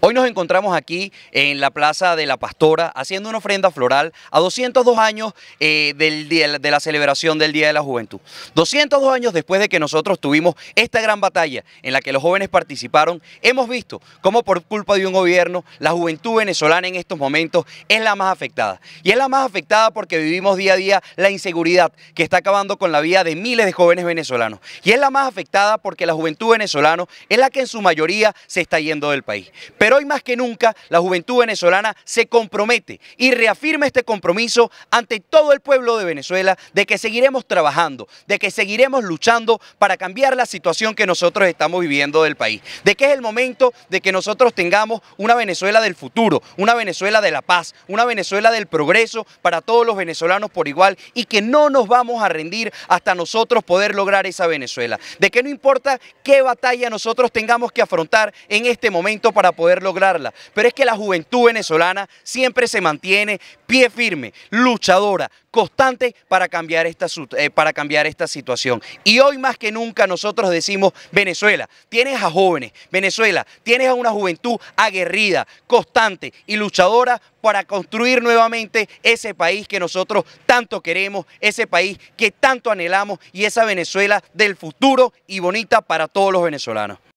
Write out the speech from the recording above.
Hoy nos encontramos aquí en la Plaza de la Pastora haciendo una ofrenda floral a 202 años eh, del de la celebración del Día de la Juventud. 202 años después de que nosotros tuvimos esta gran batalla en la que los jóvenes participaron, hemos visto cómo por culpa de un gobierno la juventud venezolana en estos momentos es la más afectada. Y es la más afectada porque vivimos día a día la inseguridad que está acabando con la vida de miles de jóvenes venezolanos. Y es la más afectada porque la juventud venezolana es la que en su mayoría se está yendo del país. Pero hoy más que nunca la juventud venezolana se compromete y reafirma este compromiso ante todo el pueblo de Venezuela de que seguiremos trabajando, de que seguiremos luchando para cambiar la situación que nosotros estamos viviendo del país, de que es el momento de que nosotros tengamos una Venezuela del futuro, una Venezuela de la paz, una Venezuela del progreso para todos los venezolanos por igual y que no nos vamos a rendir hasta nosotros poder lograr esa Venezuela, de que no importa qué batalla nosotros tengamos que afrontar en este momento para poder lograrla. Pero es que la juventud venezolana siempre se mantiene pie firme, luchadora, constante para cambiar esta, eh, para cambiar esta situación. Y hoy más que nunca nosotros decimos, Venezuela, tienes a jóvenes, Venezuela, tienes a una juventud aguerrida, constante y luchadora para construir nuevamente ese país que nosotros tanto queremos, ese país que tanto anhelamos y esa Venezuela del futuro y bonita para todos los venezolanos.